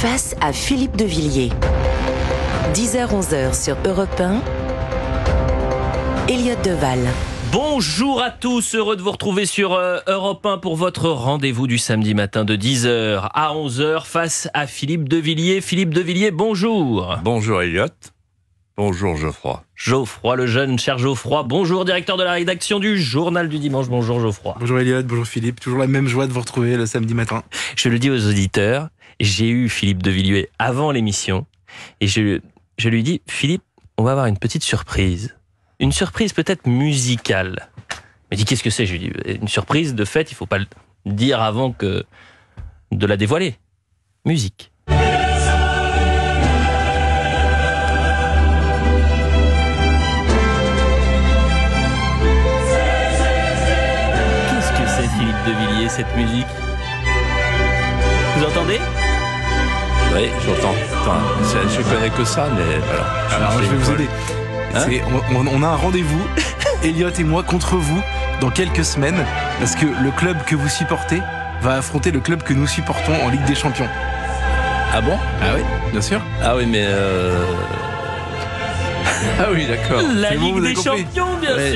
Face à Philippe Devilliers. 10h-11h sur Europe 1. Eliott Deval. Bonjour à tous, heureux de vous retrouver sur euh, Europe 1 pour votre rendez-vous du samedi matin de 10h à 11h face à Philippe Devilliers. Philippe Devilliers, bonjour. Bonjour Eliott. Bonjour Geoffroy. Geoffroy le jeune, cher Geoffroy. Bonjour directeur de la rédaction du Journal du Dimanche. Bonjour Geoffroy. Bonjour Elliot, bonjour Philippe. Toujours la même joie de vous retrouver le samedi matin. Je le dis aux auditeurs, j'ai eu Philippe de Villiers avant l'émission et je, je lui dis Philippe, on va avoir une petite surprise. Une surprise peut-être musicale. mais m'a dit Qu'est-ce que c'est Je lui dis Une surprise, de fait, il faut pas le dire avant que de la dévoiler. Musique. Qu'est-ce que c'est Philippe cette musique. Vous entendez oui, j'entends. Enfin, je connais que ça, mais alors. Je alors, je vais vous aider. Hein on, a un rendez-vous, Elliot et moi, contre vous, dans quelques semaines, parce que le club que vous supportez va affronter le club que nous supportons en Ligue des Champions. Ah bon Ah oui, bien sûr. Ah oui, mais. Euh... ah oui, d'accord. La Ligue des Champions, bien sûr.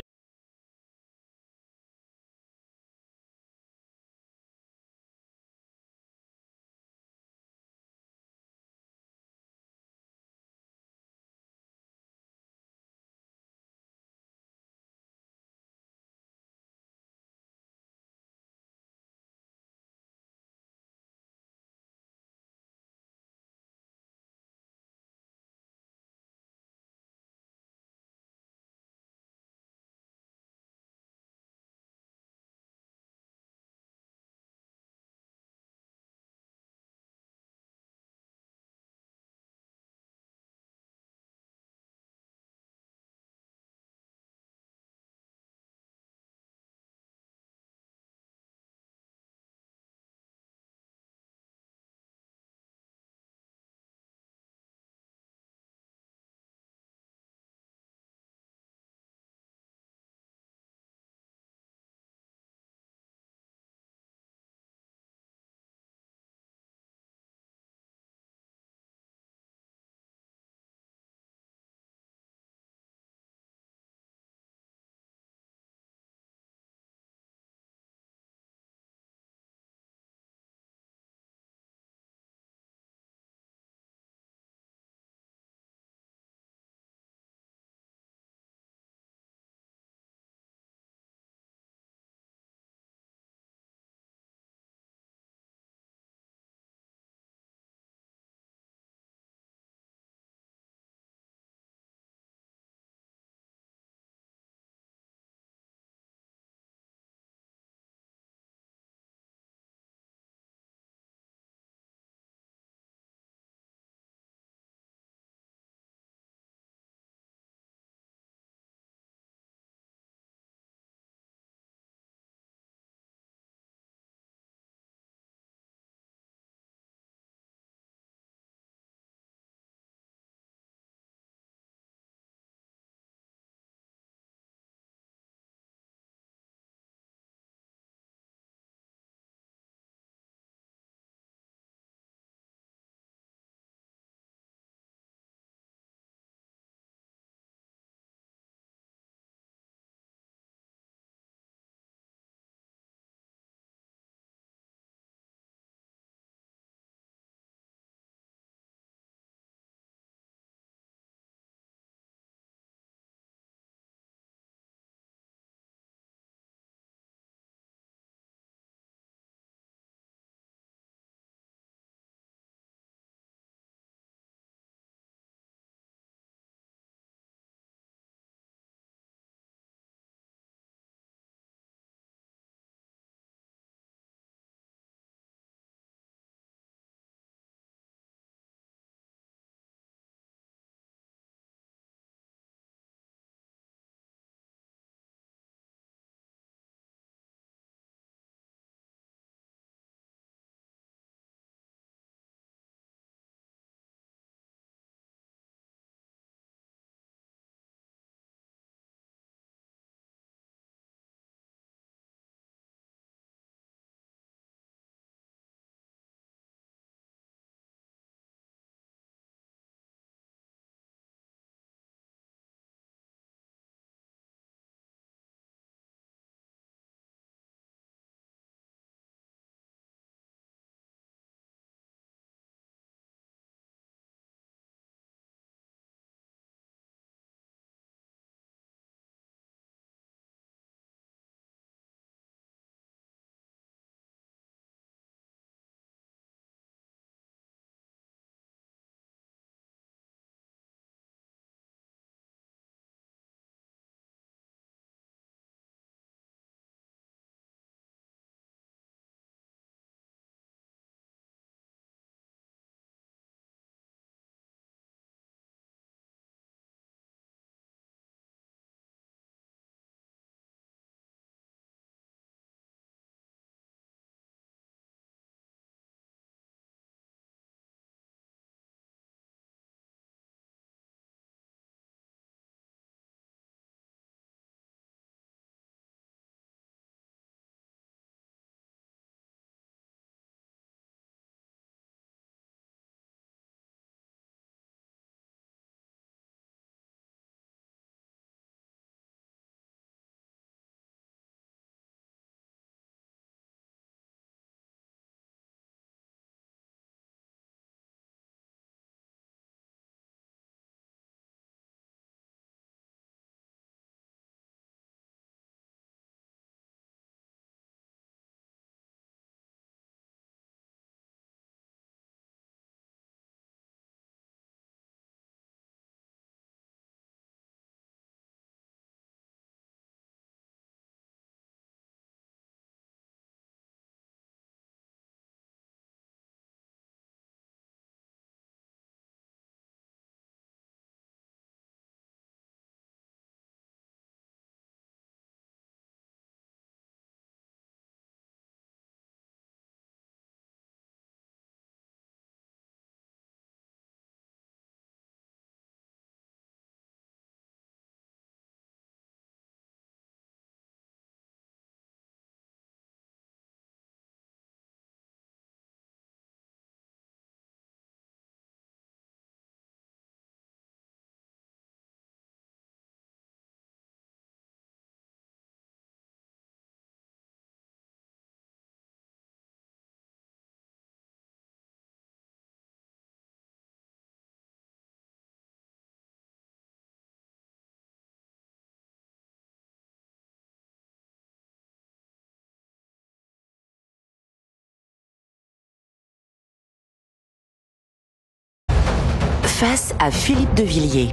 face à Philippe de Villiers.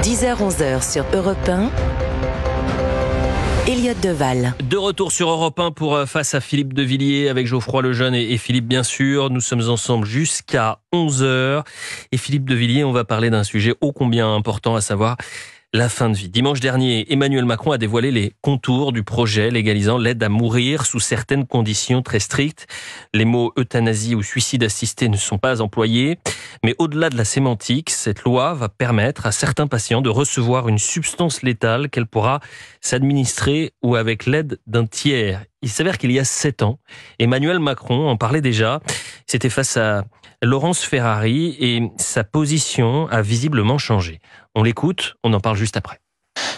10h-11h sur Europe 1. Elliott Deval. De retour sur Europe 1 pour euh, Face à Philippe de avec Geoffroy Lejeune et Philippe bien sûr. Nous sommes ensemble jusqu'à 11h. Et Philippe de Villiers, on va parler d'un sujet ô combien important, à savoir la fin de vie. Dimanche dernier, Emmanuel Macron a dévoilé les contours du projet légalisant l'aide à mourir sous certaines conditions très strictes. Les mots euthanasie ou suicide assisté ne sont pas employés, mais au-delà de la sémantique, cette loi va permettre à certains patients de recevoir une substance létale qu'elle pourra s'administrer ou avec l'aide d'un tiers. Il s'avère qu'il y a sept ans, Emmanuel Macron en parlait déjà. C'était face à Laurence Ferrari et sa position a visiblement changé. On l'écoute, on en parle juste après.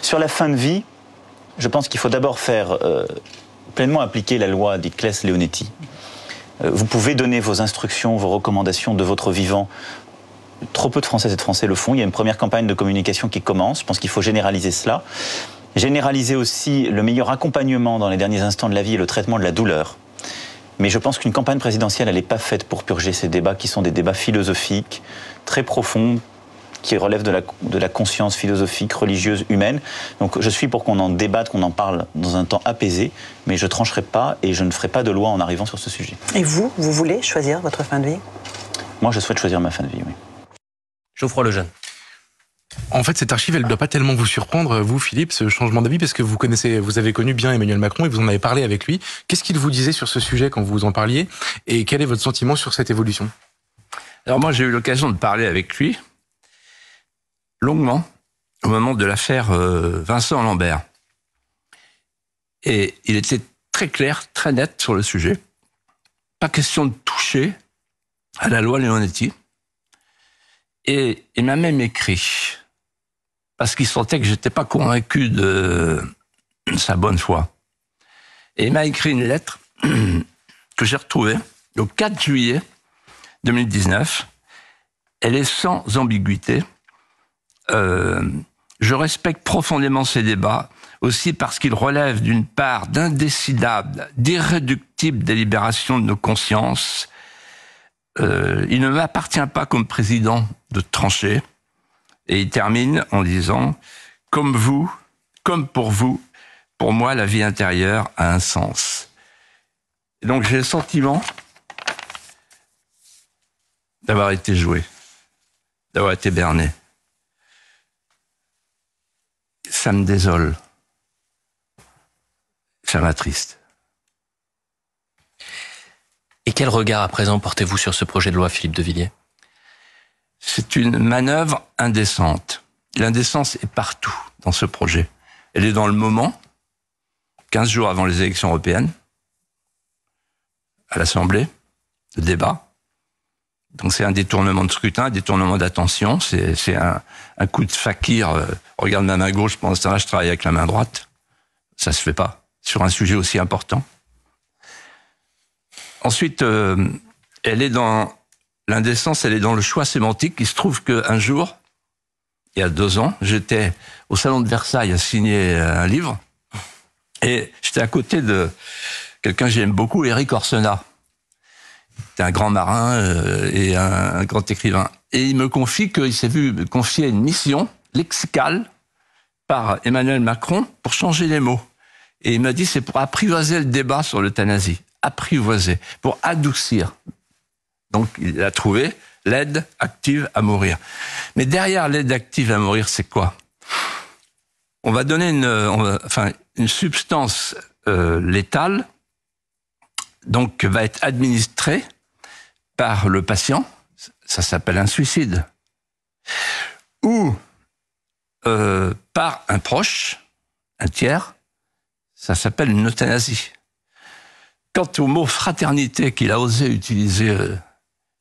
Sur la fin de vie, je pense qu'il faut d'abord faire euh, pleinement appliquer la loi dite leonetti euh, vous pouvez donner vos instructions, vos recommandations de votre vivant. Trop peu de Françaises et de Français le font. Il y a une première campagne de communication qui commence. Je pense qu'il faut généraliser cela. Généraliser aussi le meilleur accompagnement dans les derniers instants de la vie et le traitement de la douleur. Mais je pense qu'une campagne présidentielle, elle n'est pas faite pour purger ces débats qui sont des débats philosophiques, très profonds, qui relève de la, conscience philosophique, religieuse, humaine. Donc je suis pour qu'on en débatte, qu'on en parle dans un temps apaisé, mais je trancherai pas et je ne ferai pas de loi en arrivant sur ce sujet. Et vous, vous voulez choisir votre fin de vie Moi, je souhaite choisir ma fin de vie, oui. Geoffroy Lejeune. En fait, cette archive, elle ne doit pas tellement vous surprendre, vous, Philippe, ce changement d'avis, parce que vous connaissez, vous avez connu bien Emmanuel Macron et vous en avez parlé avec lui. Qu'est-ce qu'il vous disait sur ce sujet quand vous en parliez et quel est votre sentiment sur cette évolution Alors moi, j'ai eu l'occasion de parler avec lui longuement au moment de l'affaire euh, Vincent Lambert. Et il était très clair, très net sur le sujet. Pas question de toucher à la loi Leonetti. Et il m'a même écrit, parce qu'il sentait que je n'étais pas convaincu de sa bonne foi. Et il m'a écrit une lettre que j'ai retrouvée le 4 juillet 2019. Elle est sans ambiguïté euh, je respecte profondément ces débats, aussi parce qu'ils relèvent d'une part d'indécidables, d'irréductibles délibérations de nos consciences. Euh, il ne m'appartient pas comme président de trancher. Et il termine en disant, comme vous, comme pour vous, pour moi, la vie intérieure a un sens. Et donc j'ai le sentiment d'avoir été joué, d'avoir été berné ça me désole. Ça triste. Et quel regard à présent portez-vous sur ce projet de loi, Philippe de Villiers C'est une manœuvre indécente. L'indécence est partout dans ce projet. Elle est dans le moment, 15 jours avant les élections européennes, à l'Assemblée, le débat. Donc c'est un détournement de scrutin, un détournement d'attention, c'est un, coup de fakir. Euh, regarde ma main gauche, pendant ce temps-là, je travaille avec la main droite. Ça se fait pas sur un sujet aussi important. Ensuite, euh, elle est dans l'indécence, elle est dans le choix sémantique. Il se trouve qu'un jour, il y a deux ans, j'étais au salon de Versailles à signer euh, un livre et j'étais à côté de quelqu'un que j'aime beaucoup, Eric Orsenat. C'était un grand marin euh, et un, grand écrivain. Et il me confie qu'il s'est vu confier une mission lexicale par Emmanuel Macron pour changer les mots. Et il m'a dit c'est pour apprivoiser le débat sur l'euthanasie, apprivoiser, pour adoucir. Donc il a trouvé l'aide active à mourir. Mais derrière l'aide active à mourir, c'est quoi On va donner une, euh, enfin, une substance euh, létale donc va être administré par le patient, ça s'appelle un suicide, ou euh, par un proche, un tiers, ça s'appelle une euthanasie. Quant au mot fraternité qu'il a osé utiliser euh,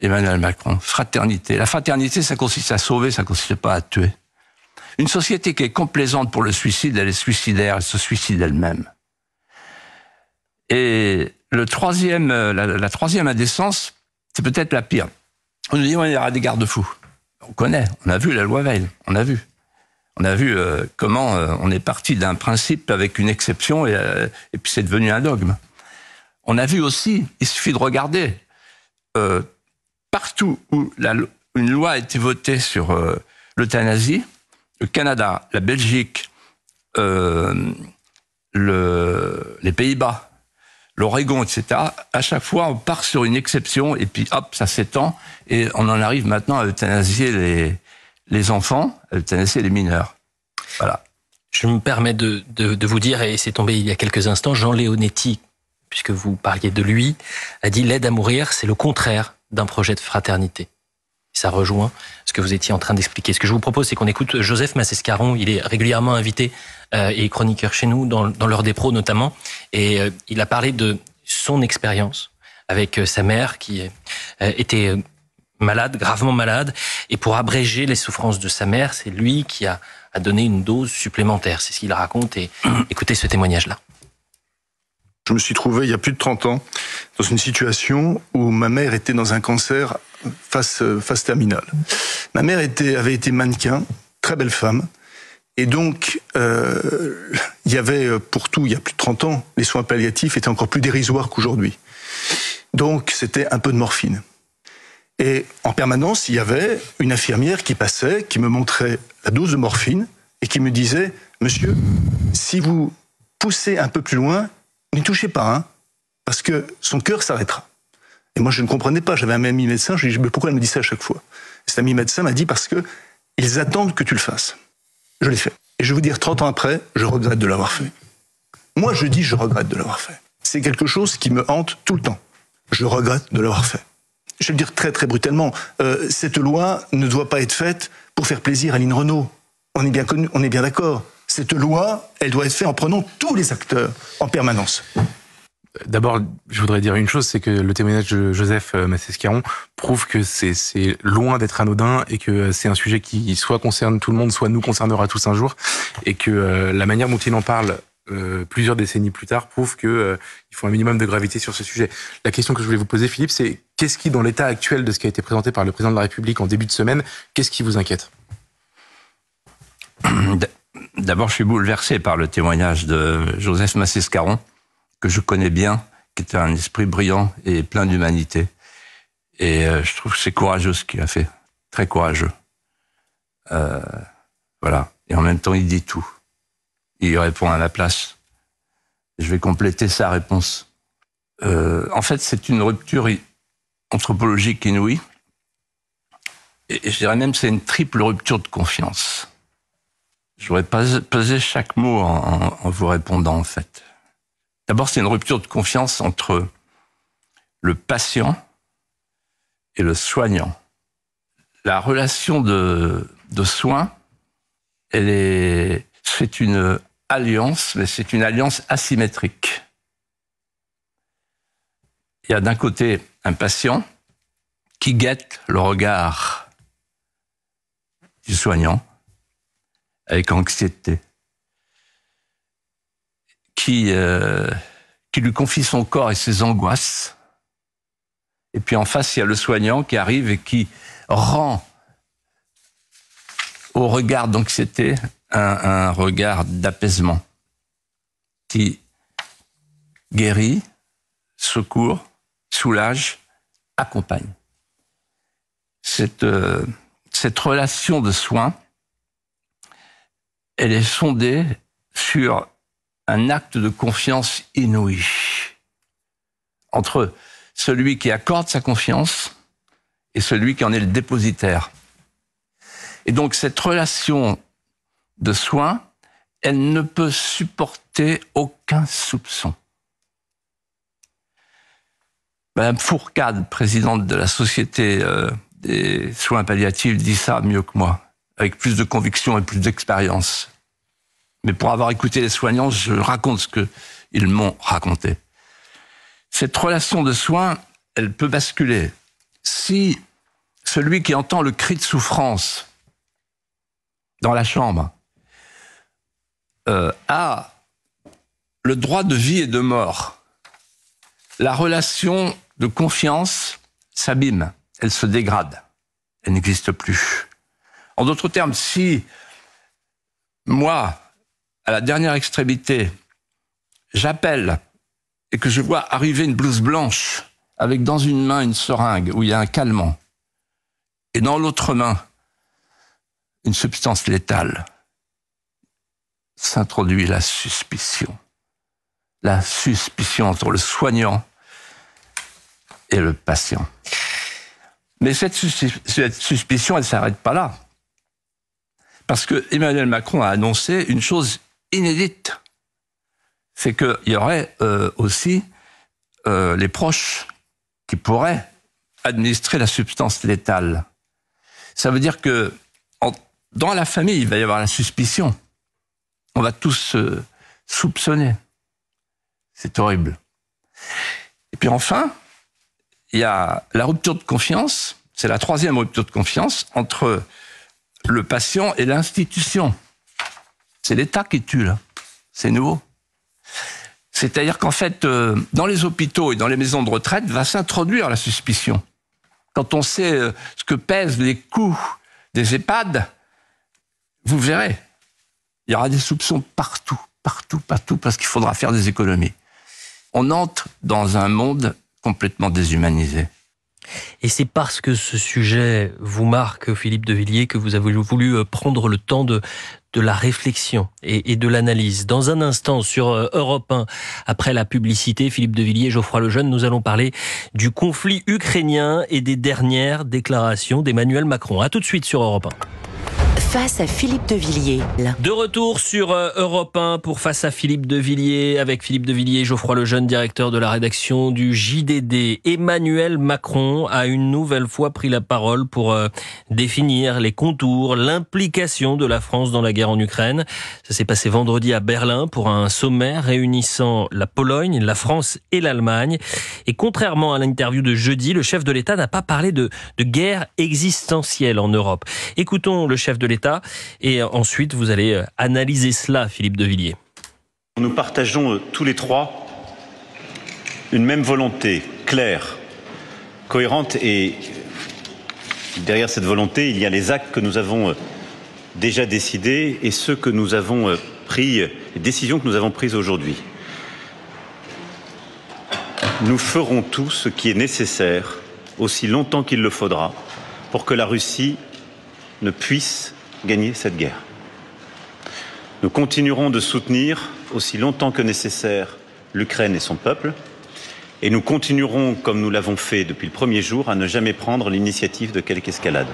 Emmanuel Macron, fraternité. La fraternité, ça consiste à sauver, ça consiste pas à tuer. Une société qui est complaisante pour le suicide, elle est suicidaire, elle se suicide elle-même. Et le troisième, euh, la, troisième indécence, c'est peut-être la pire. On nous dit, y aura des garde-fous. On connaît, on a vu la loi Veil, on a vu. On a vu euh, comment euh, on est parti d'un principe avec une exception et, puis c'est devenu un dogme. On a vu aussi, il suffit de regarder, partout où une loi a été votée sur l'euthanasie, le Canada, la Belgique, le, les Pays-Bas, l'Oregon, etc. À chaque fois, on part sur une exception et puis hop, ça s'étend et on en arrive maintenant à euthanasier les, les enfants, à euthanasier les mineurs. Voilà. Je me permets de, vous dire, et c'est tombé il y a quelques instants, Jean Léonetti, puisque vous parliez de lui, a dit l'aide à mourir, c'est le contraire d'un projet de fraternité ça rejoint ce que vous étiez en train d'expliquer. Ce que je vous propose, c'est qu'on écoute Joseph Massescaron. Il est régulièrement invité euh, et chroniqueur chez nous, dans, dans l'heure des pros notamment. Et euh, il a parlé de son expérience avec euh, sa mère qui était malade, gravement malade. Et pour abréger les souffrances de sa mère, c'est lui qui a, a donné une dose supplémentaire. C'est ce qu'il raconte. Et écoutez ce témoignage-là. Je me suis trouvé il y a plus de 30 ans dans une situation où ma mère était dans un cancer face, euh, face terminale. Ma mère était, avait été mannequin, très belle femme. Et donc, euh, il y avait euh, pour tout, il y a plus de 30 ans, les soins palliatifs étaient encore plus dérisoires qu'aujourd'hui. Donc, c'était un peu de morphine. Et en permanence, il y avait une infirmière qui passait, qui me montrait la dose de morphine et qui me disait, monsieur, si vous poussez un peu plus loin, n'y touchez pas, hein, parce que son cœur s'arrêtera. Et moi, je ne comprenais pas. J'avais un ami médecin, je lui mais pourquoi elle me dit ça à chaque fois Cet ami médecin m'a dit, parce que ils attendent que tu le fasses. Je l'ai fait. Et je vais vous dire, 30 ans après, je regrette de l'avoir fait. Moi, je dis, je regrette de l'avoir fait. C'est quelque chose qui me hante tout le temps. Je regrette de l'avoir fait. Je vais le dire très, très brutalement. Euh, cette loi ne doit pas être faite pour faire plaisir à Lynn Renault. On est bien, connu, on est bien d'accord cette loi, elle doit être faite en prenant tous les acteurs en permanence. D'abord, je voudrais dire une chose, c'est que le témoignage de Joseph euh, Massescaron prouve que c'est loin d'être anodin et que euh, c'est un sujet qui soit concerne tout le monde, soit nous concernera tous un jour, et que euh, la manière dont il en parle plusieurs décennies plus tard prouve que faut un minimum de gravité sur ce sujet. La question que je voulais vous poser, Philippe, c'est qu'est-ce qui, dans l'état actuel de ce qui a été présenté par le président de la République en début de semaine, qu'est-ce qui vous inquiète D'abord, je suis bouleversé par le témoignage de Joseph Massescaron, que je connais bien, qui était un esprit brillant et plein d'humanité. Et euh, je trouve que c'est courageux ce qu'il a fait, très courageux. Euh, voilà. Et en même temps, il dit tout. Il répond à la place. Je vais compléter sa réponse. Euh, en fait, c'est une rupture anthropologique inouïe. Et je dirais même c'est une triple rupture de confiance. Je J'aurais peser chaque mot en, vous répondant, en fait. D'abord, c'est une rupture de confiance entre le patient et le soignant. La relation de, de soins, elle est, c'est une alliance, mais c'est une alliance asymétrique. Il y a d'un côté un patient qui guette le regard du soignant, avec anxiété, euh, qui, lui confie son corps et ses angoisses. Et puis en face, il y a le soignant qui arrive et qui rend au regard d'anxiété un, regard d'apaisement, qui guérit, secourt, soulage, accompagne. Cette, euh, cette relation de soins elle est fondée sur un acte de confiance inouï entre celui qui accorde sa confiance et celui qui en est le dépositaire. Et donc cette relation de soins, elle ne peut supporter aucun soupçon. Madame Fourcade, présidente de la Société euh, des soins palliatifs, dit ça mieux que moi, avec plus de conviction et plus d'expérience mais pour avoir écouté les soignants, je raconte ce qu'ils m'ont raconté. Cette relation de soins, elle peut basculer. Si celui qui entend le cri de souffrance dans la chambre euh, a le droit de vie et de mort, la relation de confiance s'abîme, elle se dégrade, elle n'existe plus. En d'autres termes, si moi, à la dernière extrémité, j'appelle et que je vois arriver une blouse blanche avec dans une main une seringue où il y a un calmant et dans l'autre main une substance létale, s'introduit la suspicion. La suspicion entre le soignant et le patient. Mais cette, cette suspicion, elle ne s'arrête pas là. Parce que Emmanuel Macron a annoncé une chose inédite, c'est qu'il y aurait euh, aussi euh, les proches qui pourraient administrer la substance létale. Ça veut dire que dans la famille, il va y avoir la suspicion. On va tous soupçonner. C'est horrible. Et puis enfin, il y a la rupture de confiance. C'est la troisième rupture de confiance entre le patient et l'institution. C'est l'État qui tue, là. C'est nouveau. C'est-à-dire qu'en fait, euh, dans les hôpitaux et dans les maisons de retraite, va s'introduire la suspicion. Quand on sait euh, ce que pèsent les coûts des EHPAD, vous verrez, il y aura des soupçons partout, partout, partout, parce qu'il faudra faire des économies. On entre dans un monde complètement déshumanisé. Et c'est parce que ce sujet vous marque, Philippe de que vous avez voulu euh, prendre le temps de, de la réflexion et, de l'analyse. Dans un instant, sur euh, Europe 1, après la publicité, Philippe Devilliers et Geoffroy Lejeune, nous allons parler du conflit ukrainien et des dernières déclarations d'Emmanuel Macron. À tout de suite sur Europe 1. Face à Philippe de Villiers. De retour sur euh, Europe 1 pour Face à Philippe de Villiers avec Philippe de Villiers, Geoffroy Lejeune, directeur de la rédaction du JDD. Emmanuel Macron a une nouvelle fois pris la parole pour euh, définir les contours, l'implication de la France dans la guerre en Ukraine. Ça s'est passé vendredi à Berlin pour un sommet réunissant la Pologne, la France et l'Allemagne. Et contrairement à l'interview de jeudi, le chef de l'État n'a pas parlé de, de guerre existentielle en Europe. Écoutons le chef de l'État et ensuite, vous allez euh, analyser cela, Philippe de Villiers. Nous partageons euh, tous les trois une même volonté claire, cohérente et derrière cette volonté, il y a les actes que nous avons euh, déjà décidés et ceux que nous avons pris, les décisions que nous avons prises aujourd'hui. Nous ferons tout ce qui est nécessaire, aussi longtemps qu'il le faudra, pour que la Russie ne puisse gagner cette guerre. Nous continuerons de soutenir aussi longtemps que nécessaire l'Ukraine et son peuple, et nous continuerons, comme nous l'avons fait depuis le premier jour, à ne jamais prendre l'initiative de quelque escalade.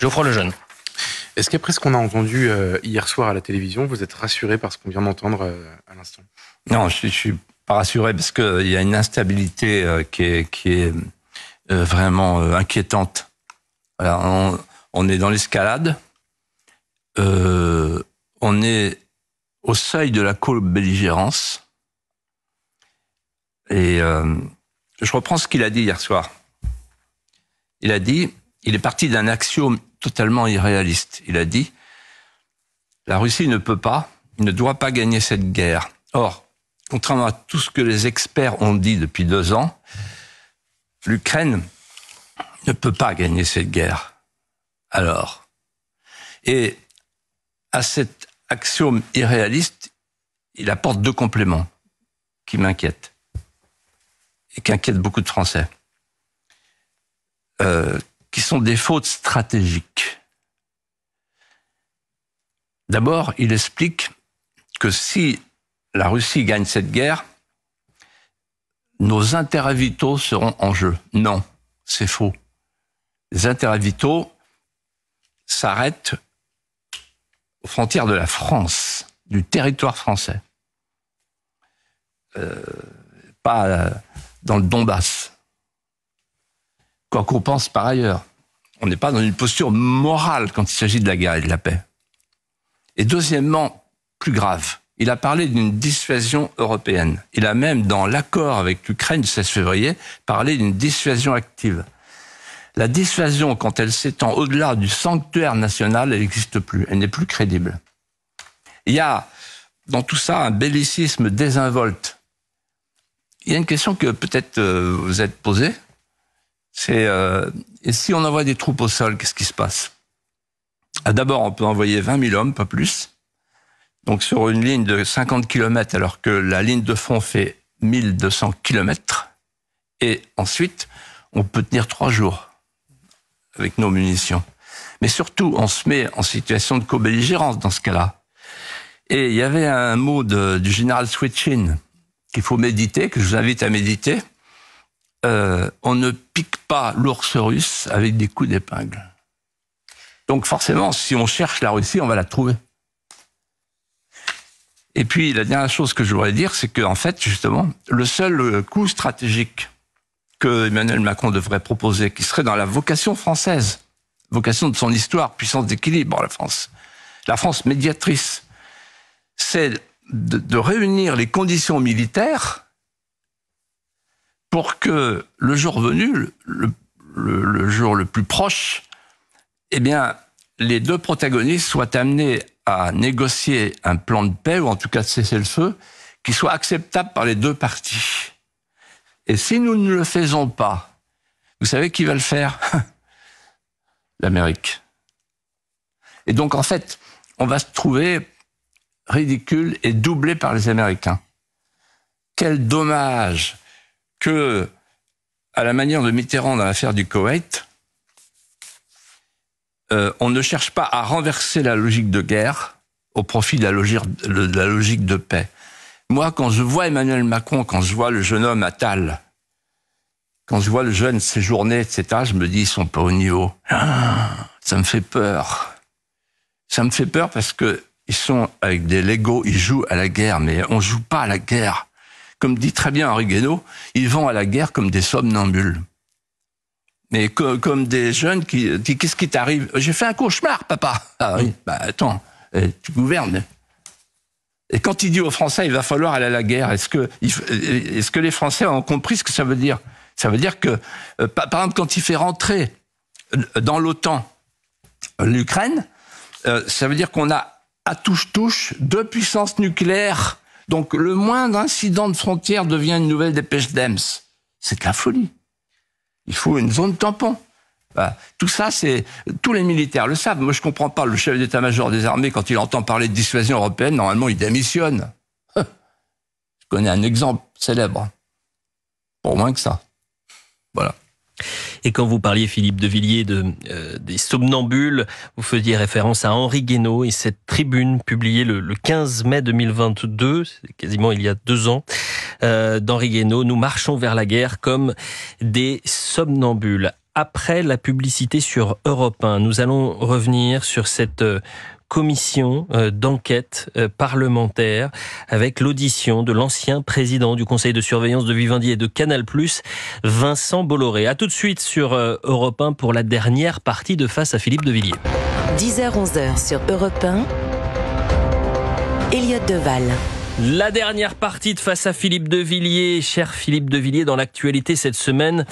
Geoffroy Lejeune. Est-ce qu'après ce qu'on a entendu euh, hier soir à la télévision, vous êtes rassuré par ce qu'on vient d'entendre euh, à l'instant Non, je, ne suis pas rassuré parce qu'il euh, y a une instabilité qui est, vraiment inquiétante. on est dans l'escalade, euh, on est au seuil de la co-belligérance. Et euh, je reprends ce qu'il a dit hier soir. Il a dit, il est parti d'un axiome totalement irréaliste. Il a dit, la Russie ne peut pas, ne doit pas gagner cette guerre. Or, contrairement à tout ce que les experts ont dit depuis deux ans, l'Ukraine ne peut pas gagner cette guerre. Alors, et à cet axiome irréaliste, il apporte deux compléments qui m'inquiètent et qui inquiètent beaucoup de Français, euh, qui sont des fautes stratégiques. D'abord, il explique que si la Russie gagne cette guerre, nos intérêts vitaux seront en jeu. Non, c'est faux. Les intérêts vitaux s'arrêtent aux frontières de la France, du territoire français. Euh, pas euh, dans le Donbass. Quoi qu'on pense par ailleurs, on n'est pas dans une posture morale quand il s'agit de la guerre et de la paix. Et deuxièmement, plus grave, il a parlé d'une dissuasion européenne. Il a même, dans l'accord avec l'Ukraine du 16 février, parlé d'une dissuasion active la dissuasion, quand elle s'étend au-delà du sanctuaire national, elle n'existe plus, elle n'est plus crédible. Il y a dans tout ça un bellicisme désinvolte. Il y a une question que peut-être euh, vous êtes posée, c'est euh, si on envoie des troupes au sol, qu'est-ce qui se passe ah, D'abord, on peut envoyer 20 000 hommes, pas plus. Donc sur une ligne de 50 km, alors que la ligne de fond fait 1200 km. Et ensuite, on peut tenir trois jours avec nos munitions. Mais surtout, on se met en situation de co-belligérance dans ce cas-là. Et il y avait un mot du général Switchin qu'il faut méditer, que je vous invite à méditer. Euh, on ne pique pas l'ours russe avec des coups d'épingle. Donc forcément, si on cherche la Russie, on va la trouver. Et puis la dernière chose que je voudrais dire, c'est qu'en fait, justement, le seul coup stratégique que Emmanuel Macron devrait proposer, qui serait dans la vocation française, vocation de son histoire, puissance d'équilibre, la France, la France médiatrice, c'est de, réunir les conditions militaires pour que le jour venu, le, jour le plus proche, eh bien, les deux protagonistes soient amenés à négocier un plan de paix, ou en tout cas de cesser le feu, qui soit acceptable par les deux parties. Et si nous ne le faisons pas, vous savez qui va le faire L'Amérique. Et donc, en fait, on va se trouver ridicule et doublé par les Américains. Quel dommage que, à la manière de Mitterrand dans l'affaire du Koweït, euh, on ne cherche pas à renverser la logique de guerre au profit de, la logique de paix. Moi, quand je vois Emmanuel Macron, quand je vois le jeune homme à Tal, quand je vois le jeune séjourner, etc., je me dis, ils sont pas au niveau. Ah, ça me fait peur. Ça me fait peur parce que ils sont avec des Legos, ils jouent à la guerre, mais on joue pas à la guerre. Comme dit très bien Henri ils vont à la guerre comme des somnambules. Mais comme des jeunes qui disent Qu'est-ce qui t'arrive J'ai fait un cauchemar, papa. Ah oui, bah, attends, euh, tu gouvernes, et quand il dit aux Français, il va falloir aller à la guerre, est-ce que, que les Français ont compris ce que ça veut dire Ça veut dire que, euh, par exemple, quand il fait rentrer euh, dans l'OTAN euh, l'Ukraine, ça veut dire qu'on a à touche-touche deux puissances nucléaires. Donc le moindre incident de frontière devient une nouvelle dépêche d'EMS. C'est de la folie. Il faut une zone tampon. Bah, tout ça, c'est tous les militaires le savent. Moi, je comprends pas le chef d'état-major des armées quand il entend parler de dissuasion européenne. Normalement, il démissionne. je connais un exemple célèbre. Pour moins que ça. Voilà. Et quand vous parliez, Philippe de Villiers, de, euh, des somnambules, vous faisiez référence à Henri Guénaud et cette tribune publiée le, 15 mai 2022, quasiment il y a deux ans, euh, d'Henri Guénaud, nous marchons vers la guerre comme des somnambules après la publicité sur Europe 1. Nous allons revenir sur cette euh, commission euh, d'enquête euh, parlementaire avec l'audition de l'ancien président du conseil de surveillance de Vivendi et de Canal+, Vincent Bolloré. À tout de suite sur Europe 1 pour la dernière partie de Face à Philippe de Villiers. 10h-11h sur Europe 1, Eliott Deval. La dernière partie de face à Philippe de Cher Philippe de dans l'actualité cette semaine,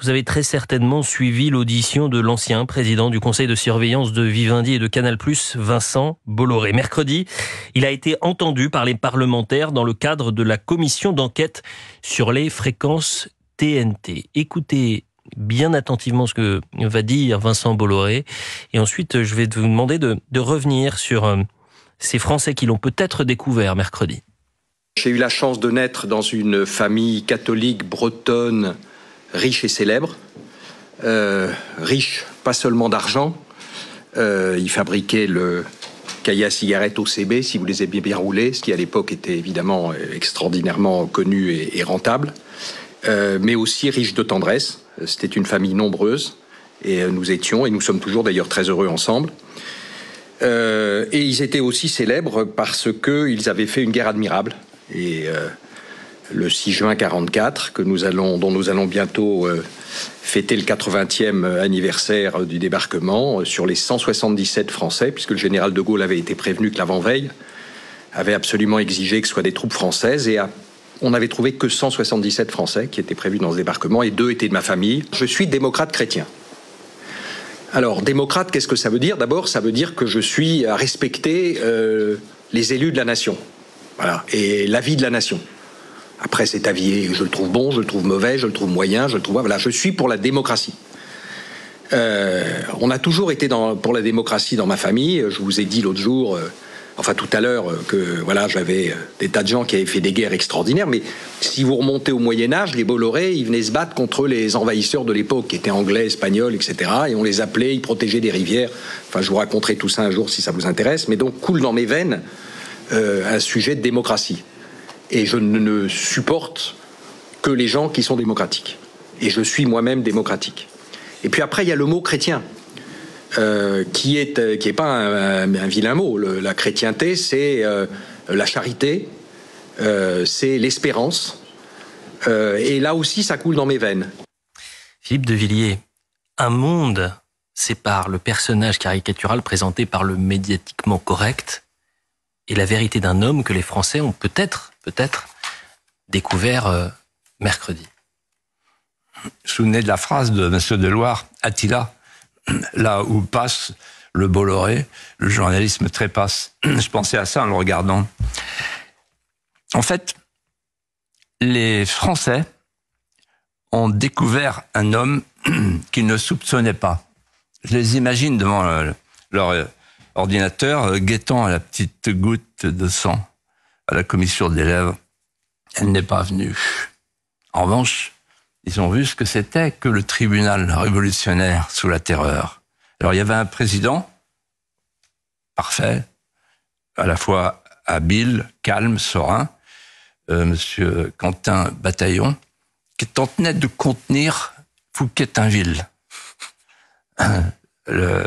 vous avez très certainement suivi l'audition de l'ancien président du conseil de surveillance de Vivendi et de Canal+, Vincent Bolloré. Mercredi, il a été entendu par les parlementaires dans le cadre de la commission d'enquête sur les fréquences TNT. Écoutez bien attentivement ce que va dire Vincent Bolloré et ensuite je vais vous demander de revenir sur euh, ces Français qui l'ont peut-être découvert mercredi. J'ai eu la chance de naître dans une famille catholique bretonne riche et célèbre. Euh, riche pas seulement d'argent, euh, Ils fabriquaient le cahier cigarette cigarettes OCB, si vous les avez bien roulés, ce qui à l'époque était évidemment euh, extraordinairement connu et, rentable, mais aussi riche de tendresse. C'était une famille nombreuse, et nous étions, et nous sommes toujours d'ailleurs très heureux ensemble. et ils étaient aussi célèbres parce qu'ils avaient fait une guerre admirable et euh, le 6 juin 44 dont nous allons bientôt euh, fêter le 80e anniversaire du débarquement euh, sur les 177 Français, puisque le général de Gaulle avait été prévenu que l'avant-veille avait absolument exigé que ce soit des troupes françaises et on n'avait trouvé que 177 Français qui étaient prévus dans ce débarquement et deux étaient de ma famille. Je suis démocrate chrétien. Alors, démocrate, qu'est-ce que ça veut dire D'abord, ça veut dire que je suis à respecter les élus de la nation. Et l'avis de la nation. Après cet avis, je le trouve bon, je le trouve mauvais, je le trouve moyen, je le trouve. Voilà, je suis pour la démocratie. Euh, on a toujours été pour la démocratie dans ma famille. Je vous ai dit l'autre jour, euh, enfin tout à l'heure, euh, que voilà, j'avais des tas de gens qui avaient fait des guerres extraordinaires. Mais si vous remontez au Moyen Âge, les Bollorés, ils venaient se battre contre les envahisseurs de l'époque, qui étaient anglais, espagnols, etc. Et on les appelait, ils protégeaient des rivières. Enfin, je vous raconterai tout ça un jour si ça vous intéresse. Mais donc coule dans mes veines euh, un sujet de démocratie. Et je ne, supporte que les gens qui sont démocratiques. Et je suis moi-même démocratique. Et puis après, il y a le mot chrétien. Euh, euh, qui est pas un, vilain mot. la chrétienté, c'est la charité, c'est l'espérance. et là aussi, ça coule dans mes veines. Philippe de Villiers, un monde sépare le personnage caricatural présenté par le médiatiquement correct et la vérité d'un homme que les Français ont peut-être, peut-être découvert euh, mercredi. Souvenez de la phrase de M. Deloire, Attila, là où passe le Bolloré, le journalisme trépasse. Je pensais à ça en le regardant. En fait, les Français ont découvert un homme qu'ils ne soupçonnaient pas. Je les imagine devant leur euh, ordinateur, euh, guettant la petite goutte de sang à la commission des lèvres. Elle n'est pas venue. En revanche, ils ont vu ce que c'était que le tribunal révolutionnaire sous la terreur. Alors il y avait un président parfait, à la fois habile, calme, serein, euh, M. Quentin Bataillon, qui tentait de contenir fouquet le,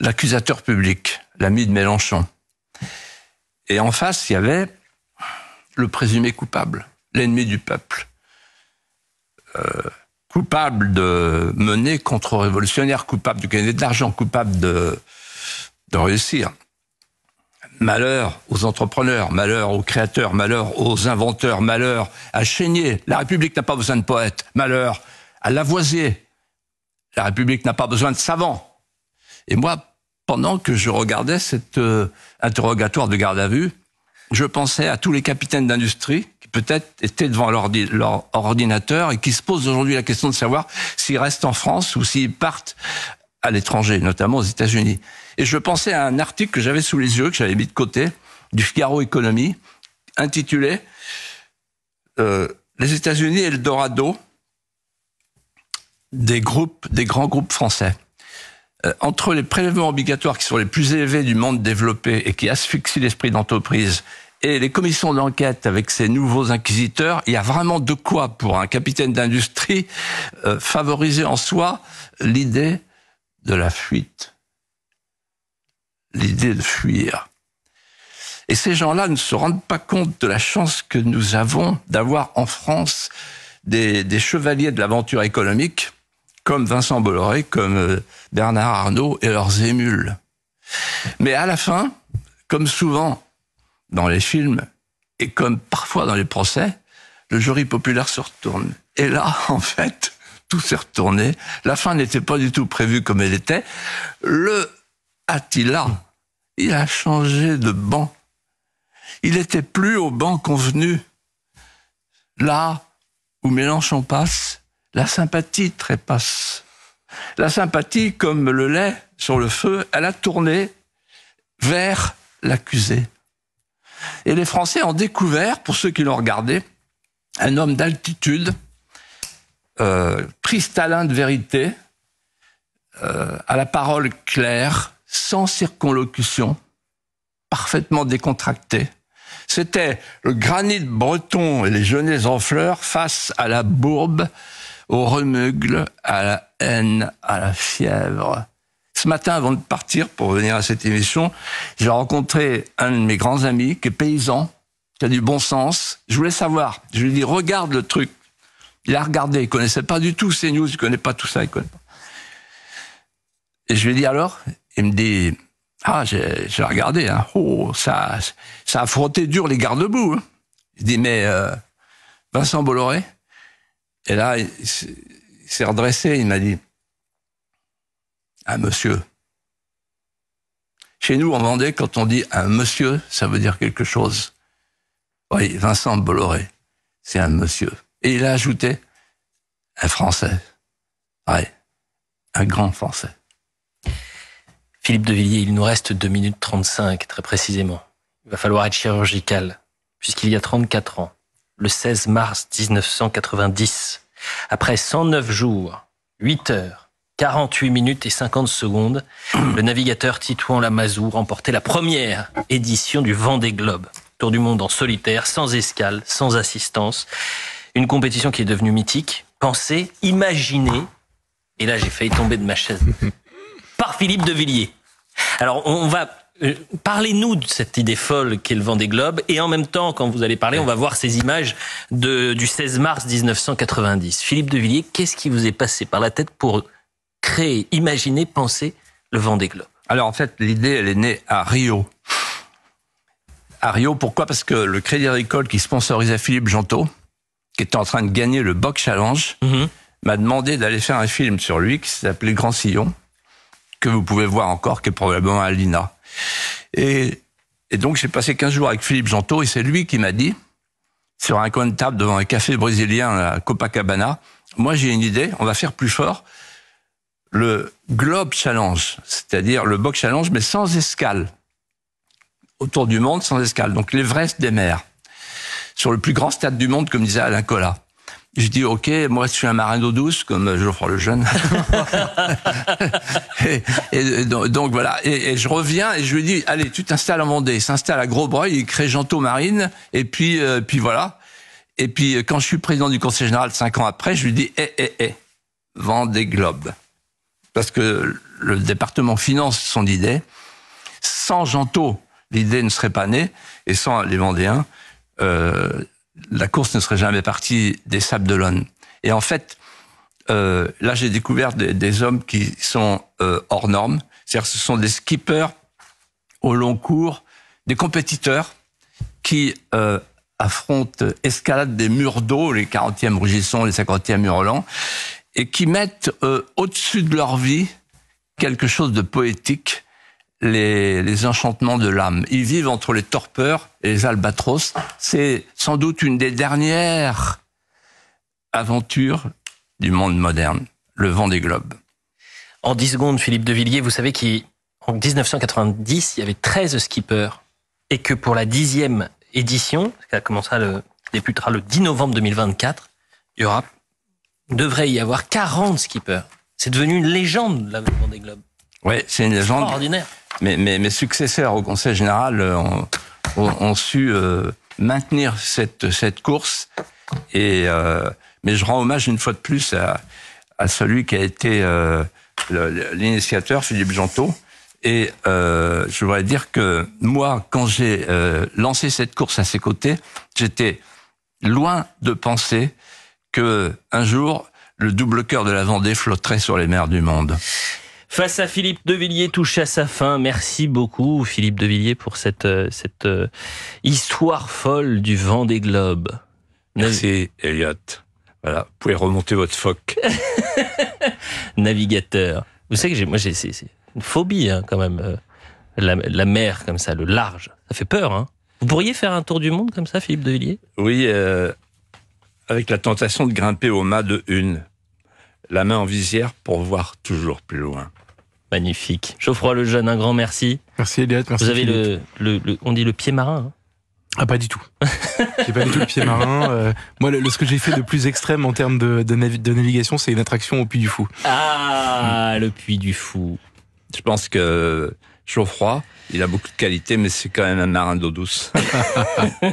l'accusateur public, l'ami de Mélenchon. Et en face, il y avait le présumé coupable, l'ennemi du peuple. Euh, coupable de mener contre-révolutionnaire, coupable de gagner de l'argent, coupable de, de réussir. Malheur aux entrepreneurs, malheur aux créateurs, malheur aux inventeurs, malheur à Chénier. La République n'a pas besoin de poètes. Malheur à Lavoisier. La République n'a pas besoin de savants. Et moi, pendant que je regardais cet euh, interrogatoire de garde à vue, je pensais à tous les capitaines d'industrie qui peut-être étaient devant leur, ordinateur et qui se posent aujourd'hui la question de savoir s'ils restent en France ou s'ils partent à l'étranger, notamment aux États-Unis. Et je pensais à un article que j'avais sous les yeux, que j'avais mis de côté, du Figaro Économie, intitulé euh, Les États-Unis et le Dorado des groupes, des grands groupes français. Euh, entre les prélèvements obligatoires qui sont les plus élevés du monde développé et qui asphyxient l'esprit d'entreprise et les commissions d'enquête avec ces nouveaux inquisiteurs, il y a vraiment de quoi pour un capitaine d'industrie euh, favoriser en soi l'idée de la fuite, l'idée de fuir. Et ces gens-là ne se rendent pas compte de la chance que nous avons d'avoir en France des chevaliers de l'aventure économique comme Vincent Bolloré, comme euh, Bernard Arnault et leurs émules. Mais à la fin, comme souvent dans les films et comme parfois dans les procès, le jury populaire se retourne. Et là, en fait, tout s'est retourné. La fin n'était pas du tout prévue comme elle était. Le Attila, il a changé de banc. Il n'était plus au banc convenu. Là où Mélenchon passe, la sympathie trépasse. La sympathie, comme le lait sur le feu, elle a tourné vers l'accusé. Et les Français ont découvert, pour ceux qui l'ont regardé, un homme d'altitude, euh, cristallin de vérité, euh, à la parole claire, sans circonlocution, parfaitement décontracté. C'était le granit breton et les genêts en fleurs face à la bourbe au remugle, à la haine, à la fièvre. Ce matin, avant de partir pour venir à cette émission, j'ai rencontré un de mes grands amis qui est paysan, qui a du bon sens. Je voulais savoir. Je lui ai dit, regarde le truc. Il a regardé, il connaissait pas du tout ces news, il connaît pas tout ça, il connaît pas. Et je lui ai dit alors, il me dit, ah, j'ai regardé, hein. oh, ça, ça a frotté dur les garde-boue. Hein. lui dis dit, mais euh, Vincent Bolloré, et là, il s'est redressé, il m'a dit, un monsieur. Chez nous, en Vendée, quand on dit un monsieur, ça veut dire quelque chose. Oui, Vincent Bolloré, c'est un monsieur. Et il a ajouté un Français. un grand Français. Philippe de Villiers, il nous reste 2 minutes 35, très précisément. Il va falloir être chirurgical, puisqu'il y a 34 ans, le 16 mars 1990. Après 109 jours, 8 heures, 48 minutes et 50 secondes, le navigateur Titouan Lamazou remportait la première édition du Vendée Globe. Tour du monde en solitaire, sans escale, sans assistance. Une compétition qui est devenue mythique, Pensez, imaginez... Et là, j'ai failli tomber de ma chaise. Par Philippe de Villiers. Alors, on va euh, parlez-nous de cette idée folle qu'est le des globes Et en même temps, quand vous allez parler, on va voir ces images du 16 mars 1990. Philippe de Villiers, qu'est-ce qui vous est passé par la tête pour créer, imaginer, penser le vent des globes Alors en fait, l'idée, elle est née à Rio. À Rio, pourquoi Parce que le Crédit Agricole qui sponsorisait Philippe Jantot, qui était en train de gagner le Box Challenge, mhm. m'a demandé d'aller faire un film sur lui qui s'appelait Grand Sillon que vous pouvez voir encore, qui est probablement Alina. Et, et donc j'ai passé 15 jours avec Philippe Gento et c'est lui qui m'a dit, sur un coin de table devant un café brésilien à Copacabana, moi j'ai une idée, on va faire plus fort le Globe Challenge, c'est-à-dire le Box Challenge, mais sans escale. Autour du monde, sans escale. Donc l'Everest des mers. Sur le plus grand stade du monde, comme disait Alain Collat je dis ok, moi je suis un marin d'eau douce comme euh, Geoffroy le Jeune. et, euh, donc, voilà, et, je reviens et je lui dis allez, tu t'installes en Vendée, il s'installe à Grosbreuil, il crée Gento Marine et puis euh, puis voilà. Et puis quand je suis président du conseil général cinq ans après, je lui dis eh eh eh, Vendée Globe, parce que le département finance son idée. Sans Gento, l'idée ne serait pas née et sans les Vendéens. Euh, la course ne serait jamais partie des Sables de d'Olonne. Et en fait, euh, là, j'ai découvert des, hommes qui sont euh, hors normes. C'est-à-dire, ce sont des skippers au long cours, des compétiteurs qui euh, affrontent, escaladent des murs d'eau, les 40e rugissons, les 50e hurlants, et qui mettent au-dessus de leur vie quelque chose de poétique les, enchantements de l'âme. Ils vivent entre les torpeurs et les albatros. C'est sans doute une des dernières aventures du monde moderne, le vent des globes. En 10 secondes, Philippe de vous savez qu'en 1990, il y avait 13 skippers et que pour la dixième édition, qui commencera le, débutera le 10 novembre 2024, il y aura, devrait y avoir 40 skippers. C'est devenu une légende, la Vendée Globe. Oui, c'est une légende. Extraordinaire mes, mes, mes, successeurs au Conseil général euh, ont, ont, su euh, maintenir cette, cette course. Et, euh, mais je rends hommage une fois de plus à, à celui qui a été l'initiateur, Philippe Janteau, Et je voudrais dire que moi, quand j'ai lancé cette course à ses côtés, j'étais loin de penser que un jour le double cœur de la Vendée flotterait sur les mers du monde. Face à Philippe Devilliers touche à sa fin. Merci beaucoup Philippe Devilliers pour cette, euh, cette euh, histoire folle du vent des globes. Merci Elliot. Voilà, vous pouvez remonter votre phoque. Navigateur. Vous savez que moi j'ai une phobie hein, quand même. Euh, la, mer comme ça, le large. Ça fait peur. Hein. Vous pourriez faire un tour du monde comme ça, Philippe Devilliers Oui, avec la tentation de grimper au mât de une la main en visière pour voir toujours plus loin. Magnifique. Geoffroy jeune, un grand merci. Merci Eliette, Vous avez le, on dit le pied marin. Hein. ah pas du tout. j'ai pas du tout le pied marin. Euh, moi, le, ce que j'ai fait de plus extrême en termes de, de, navigation, c'est une attraction au Puy du Fou. Ah, le Puy du Fou. Je pense que Chaud-froid, Il a beaucoup de qualité, mais c'est quand même un marin d'eau douce.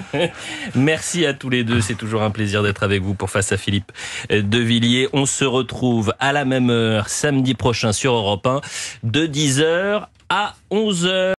Merci à tous les deux. C'est toujours un plaisir d'être avec vous pour Face à Philippe Devilliers. On se retrouve à la même heure samedi prochain sur Europe 1 de 10h à 11h.